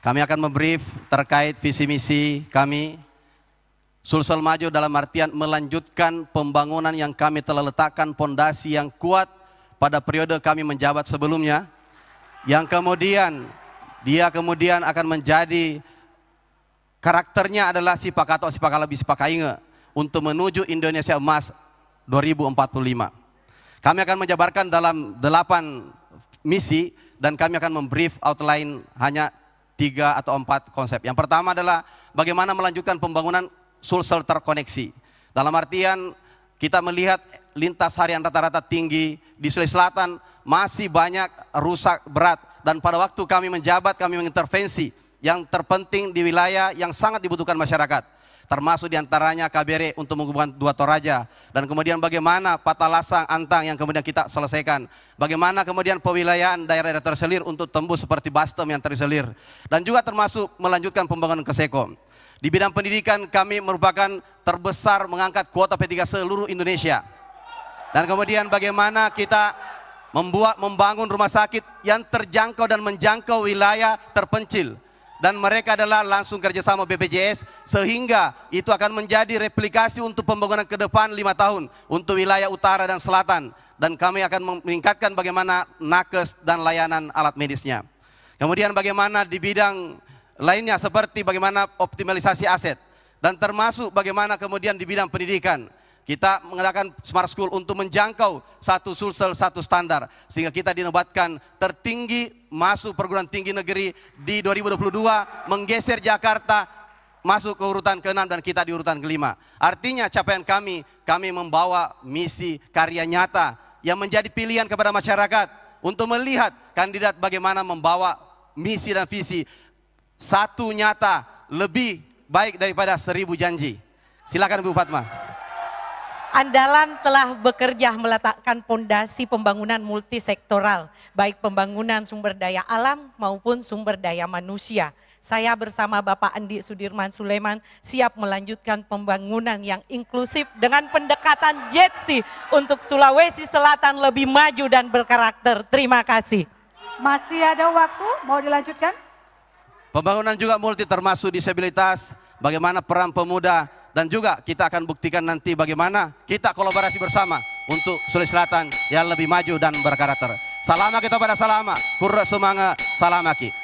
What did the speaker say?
Kami akan membrief terkait visi misi kami. Sulsel maju dalam artian melanjutkan pembangunan yang kami telah letakkan fondasi yang kuat pada periode kami menjabat sebelumnya. Yang kemudian dia kemudian akan menjadi karakternya adalah sipakato sipakalabi sipakainge untuk menuju Indonesia emas 2045. Kami akan menjabarkan dalam delapan misi dan kami akan membrief outline hanya tiga atau empat konsep. Yang pertama adalah bagaimana melanjutkan pembangunan sulsel terkoneksi. Dalam artian kita melihat lintas harian rata-rata tinggi di Sulawesi Selatan masih banyak rusak berat dan pada waktu kami menjabat kami mengintervensi yang terpenting di wilayah yang sangat dibutuhkan masyarakat termasuk diantaranya KBR untuk menghubungkan dua toraja. Dan kemudian bagaimana patalasang antang yang kemudian kita selesaikan. Bagaimana kemudian pewilayahan daerah-daerah terselir untuk tembus seperti Bastem yang terselir. Dan juga termasuk melanjutkan pembangunan keseko. Di bidang pendidikan kami merupakan terbesar mengangkat kuota P3 seluruh Indonesia. Dan kemudian bagaimana kita membuat membangun rumah sakit yang terjangkau dan menjangkau wilayah terpencil dan mereka adalah langsung kerjasama BPJS sehingga itu akan menjadi replikasi untuk pembangunan ke depan lima tahun untuk wilayah utara dan selatan dan kami akan meningkatkan bagaimana nakes dan layanan alat medisnya. Kemudian bagaimana di bidang lainnya seperti bagaimana optimalisasi aset dan termasuk bagaimana kemudian di bidang pendidikan kita mengadakan smart school untuk menjangkau satu sulsel, satu standar. Sehingga kita dinobatkan tertinggi masuk perguruan tinggi negeri di 2022, menggeser Jakarta, masuk ke urutan ke-6 dan kita di urutan ke-5. Artinya capaian kami, kami membawa misi karya nyata yang menjadi pilihan kepada masyarakat untuk melihat kandidat bagaimana membawa misi dan visi satu nyata lebih baik daripada seribu janji. Silakan Bu Fatma. Andalan telah bekerja meletakkan pondasi pembangunan multisektoral, baik pembangunan sumber daya alam maupun sumber daya manusia. Saya bersama Bapak Andi Sudirman Sulaiman siap melanjutkan pembangunan yang inklusif dengan pendekatan JETSI untuk Sulawesi Selatan lebih maju dan berkarakter. Terima kasih. Masih ada waktu, mau dilanjutkan? Pembangunan juga multi termasuk disabilitas, bagaimana peran pemuda dan juga kita akan buktikan nanti bagaimana kita kolaborasi bersama untuk Sulawesi Selatan yang lebih maju dan berkarakter. Salama kita pada salama, kurra semangat salamaki.